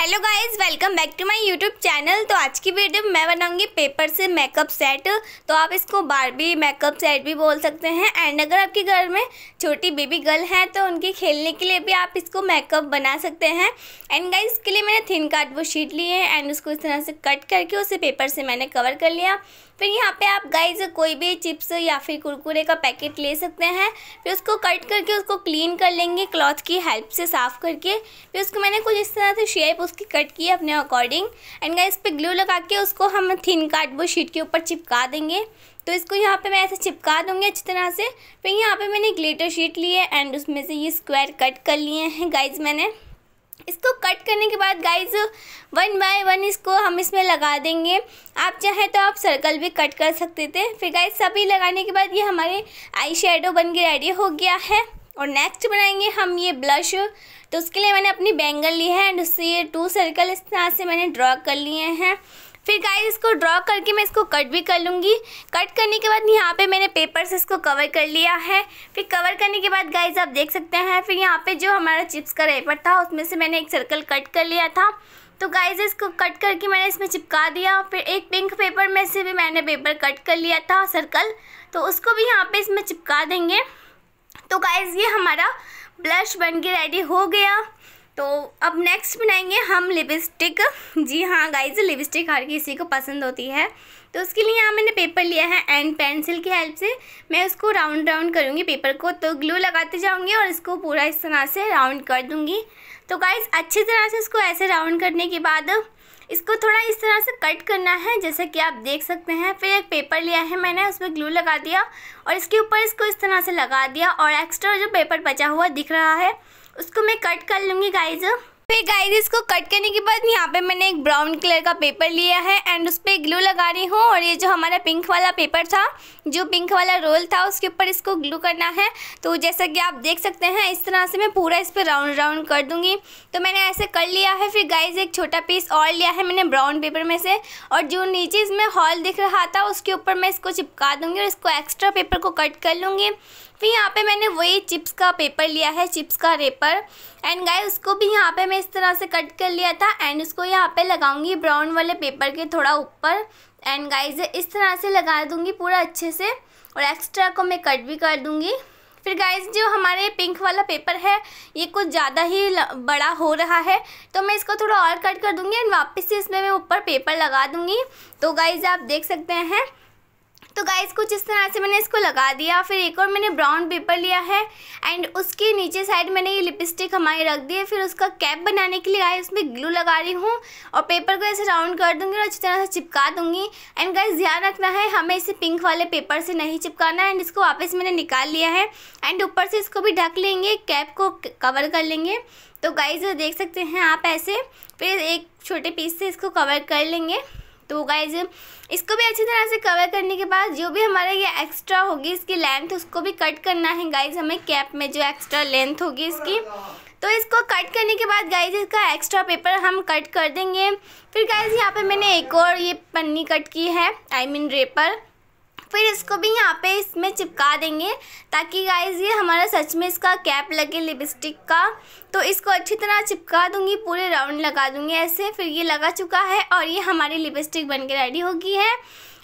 hello guys welcome back to my YouTube channel तो आज की वीडियो में मैं बनाऊंगी पेपर से मेकअप सेट तो आप इसको बारबी मेकअप सेट भी बोल सकते हैं एंड अगर आपके घर में छोटी बेबी गर्ल है तो उनके खेलने के लिए भी आप इसको मेकअप बना सकते हैं एंड गाइस इसके लिए मैंने थिन वो शीट ली है एंड उसको इस तरह से कट करके उसे पेपर से मैंने कवर कर लिया फिर यहाँ पर आप गाइज कोई भी चिप्स या फिर कुरकुरे का पैकेट ले सकते हैं फिर उसको कट करके उसको क्लीन कर लेंगे क्लॉथ की हेल्प से साफ़ करके फिर उसको मैंने कुछ इस तरह से शेप उसकी कट की अपने अकॉर्डिंग एंड गाइस पे ग्लू लगा के उसको हम थिन कार्डबोर्ड शीट के ऊपर चिपका देंगे तो इसको यहाँ पे मैं ऐसे चिपका दूँगी अच्छी तरह से फिर यहाँ पे मैंने ग्लेटर शीट ली है एंड उसमें से ये स्क्वायर कट कर लिए हैं गाइज मैंने इसको कट करने के बाद गाइज वन बाय वन इसको हम इसमें लगा देंगे आप चाहें तो आप सर्कल भी कट कर सकते थे फिर गाइज सभी लगाने के बाद ये हमारे आई शेडो बन के रेडी हो गया है और नेक्स्ट बनाएंगे हम ये ब्लश तो उसके लिए मैंने अपनी बैंगल ली है एंड उससे ये टू सर्कल इस तरह से मैंने ड्रॉ कर लिए हैं फिर गाइस इसको ड्रॉ करके मैं इसको कट भी कर लूँगी कट करने के बाद यहाँ पे मैंने पेपर से इसको कवर कर लिया है फिर कवर करने के बाद गाइस आप देख सकते हैं फिर यहाँ पे जो हमारा चिप्स का रेपर था उसमें से मैंने एक सर्कल कट कर लिया था तो गाइज इसको कट करके मैंने इसमें चिपका दिया फिर एक पिंक पेपर में से भी मैंने पेपर कट कर लिया था सर्कल तो उसको भी यहाँ पर इसमें चिपका देंगे तो गाइज ये हमारा ब्लश बन के रेडी हो गया तो अब नेक्स्ट बनाएंगे हम लिपस्टिक जी हाँ गाइज लिपस्टिक हर किसी को पसंद होती है तो उसके लिए यहाँ मैंने पेपर लिया है एंड पेंसिल की हेल्प से मैं उसको राउंड राउंड करूँगी पेपर को तो ग्लू लगाते जाऊँगी और इसको पूरा इस तरह से राउंड कर दूँगी तो गाइज अच्छी तरह से इसको ऐसे राउंड करने के बाद इसको थोड़ा इस तरह से कट करना है जैसे कि आप देख सकते हैं फिर एक पेपर लिया है मैंने उसमें ग्लू लगा दिया और इसके ऊपर इसको इस तरह से लगा दिया और एक्स्ट्रा जो पेपर बचा हुआ दिख रहा है उसको मैं कट कर लूँगी गाइज फिर गाइस इसको कट करने के बाद यहाँ पे मैंने एक ब्राउन कलर का पेपर लिया है एंड उस पर ग्लू लगा रही हूँ और ये जो हमारा पिंक वाला पेपर था जो पिंक वाला रोल था उसके ऊपर इसको ग्लू करना है तो जैसा कि आप देख सकते हैं इस तरह से मैं पूरा इस पर राउंड राउंड कर दूँगी तो मैंने ऐसे कर लिया है फिर गाइज एक छोटा पीस और लिया है मैंने ब्राउन पेपर में से और जो नीचे इसमें हॉल दिख रहा था उसके ऊपर मैं इसको चिपका दूँगी और इसको एक्स्ट्रा पेपर को कट कर लूँगी फिर यहाँ पे मैंने वही चिप्स का पेपर लिया है चिप्स का रेपर एंड गाय उसको भी यहाँ पे मैं इस तरह से कट कर लिया था एंड इसको यहाँ पे लगाऊंगी ब्राउन वाले पेपर के थोड़ा ऊपर एंड गाइज इस तरह से लगा दूंगी पूरा अच्छे से और एक्स्ट्रा को मैं कट भी कर दूंगी फिर गाइज जो हमारे पिंक वाला पेपर है ये कुछ ज़्यादा ही बड़ा हो रहा है तो मैं इसको थोड़ा और कट कर दूंगी एंड वापस से इसमें मैं ऊपर पेपर लगा दूंगी तो गाइज आप देख सकते हैं तो गाइस कुछ इस तरह से मैंने इसको लगा दिया फिर एक और मैंने ब्राउन पेपर लिया है एंड उसके नीचे साइड मैंने ये लिपस्टिक हमारी रख दी है फिर उसका कैप बनाने के लिए गाइस उसमें ग्लू लगा रही हूँ और पेपर को ऐसे राउंड कर दूँगी और अच्छी तरह से चिपका दूँगी एंड गाइज ध्यान रखना है हमें इसे पिंक वाले पेपर से नहीं चिपकाना एंड इसको वापस मैंने निकाल लिया है एंड ऊपर से इसको भी ढक लेंगे कैप को कवर कर लेंगे तो गाइज देख सकते हैं आप ऐसे फिर एक छोटे पीस से इसको कवर कर लेंगे तो गाइज इसको भी अच्छी तरह से कवर करने के बाद जो भी हमारा ये एक्स्ट्रा होगी इसकी लेंथ उसको भी कट करना है गाइज हमें कैप में जो एक्स्ट्रा लेंथ होगी इसकी तो इसको कट करने के बाद गाइज इसका एक्स्ट्रा पेपर हम कट कर देंगे फिर गाइज यहाँ पे मैंने एक और ये पन्नी कट की है I I mean mean wrapper फिर इसको भी यहाँ पे इसमें चिपका देंगे ताकि गाइज ये हमारा सच में इसका कैप लगे लिपस्टिक का तो इसको अच्छी तरह चिपका दूंगी पूरे राउंड लगा दूंगी ऐसे फिर ये लगा चुका है और ये हमारी लिपस्टिक बन के रेडी होगी है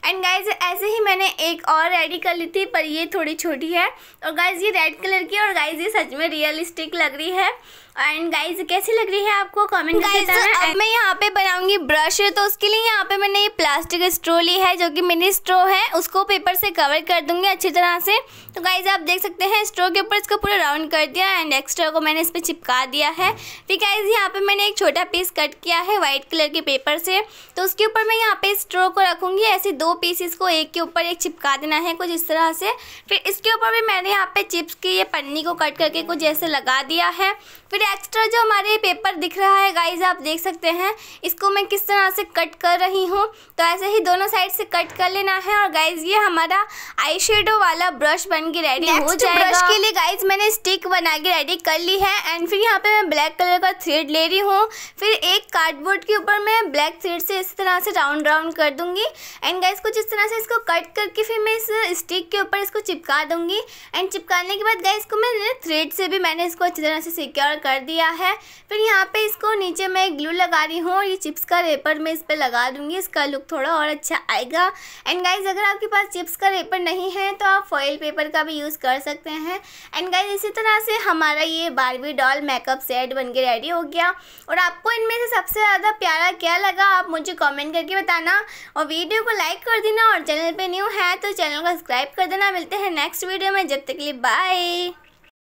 एंड गाइज ऐसे ही मैंने एक और रेडी कर ली थी पर ये थोड़ी छोटी है और गाइज ये रेड कलर की और गाइज ये सच में रियलिस्टिक लग रही है एंड गाइज कैसी लग रही है आपको कमेंट गाइज अब मैं यहाँ पे बनाऊंगी ब्रश तो उसके लिए यहाँ पे मैंने ये प्लास्टिक स्ट्रो ली है जो कि मिनी स्ट्रो है उसको पेपर से कवर कर दूंगी अच्छी तरह से तो गाइज आप देख सकते हैं स्ट्रो के ऊपर इसको पूरा राउंड कर दिया एंड एक्स्ट्रा को मैंने इस पर चिपका दिया है फिर गाइज यहाँ पे मैंने एक छोटा पीस कट किया है वाइट कलर के पेपर से तो उसके ऊपर मैं यहाँ पे स्ट्रो को रखूंगी ऐसे दो पीसीस को एक के ऊपर एक चिपका देना है कुछ इस तरह से फिर इसके ऊपर भी मैंने यहाँ पे चिप्स की ये पन्नी को कट करके कुछ ऐसे लगा दिया है फिर एक्स्ट्रा जो हमारे पेपर दिख रहा है गाइज आप देख सकते हैं इसको मैं किस तरह से कट कर रही हूँ तो ऐसे ही दोनों साइड से कट कर लेना है और गाइज ये हमारा आई वाला ब्रश बन के रेडी हो जाएगा ब्रश के लिए गाइज मैंने स्टिक बना के रेडी कर ली है एंड फिर यहाँ पे मैं ब्लैक कलर का थ्रेड ले रही हूँ फिर एक कार्डबोर्ड के ऊपर मैं ब्लैक थ्रेड से इस तरह से राउंड राउंड कर दूंगी एंड गाइज कुछ इस तरह से इसको कट करके फिर मैं इस स्टिक के ऊपर इसको चिपका दूंगी एंड चिपकाने के बाद गए को मैंने थ्रेड से भी मैंने इसको अच्छी तरह से सिक्योर कर दिया है फिर यहाँ पे इसको नीचे मैं ग्लू लगा रही हूँ और ये चिप्स का रेपर मैं इस पर लगा दूँगी इसका लुक थोड़ा और अच्छा आएगा एंड गाइज अगर आपके पास चिप्स का रेपर नहीं है तो आप फॉयल पेपर का भी यूज़ कर सकते हैं एंड गाइज इसी तरह से हमारा ये बारबी डॉल मेकअप सेट बन के रेडी हो गया और आपको इनमें से सबसे ज़्यादा प्यारा क्या लगा आप मुझे कॉमेंट करके बताना और वीडियो को लाइक कर देना और चैनल पे न्यू है तो चैनल को सब्सक्राइब कर देना मिलते हैं नेक्स्ट वीडियो में जब तक के लिए बाय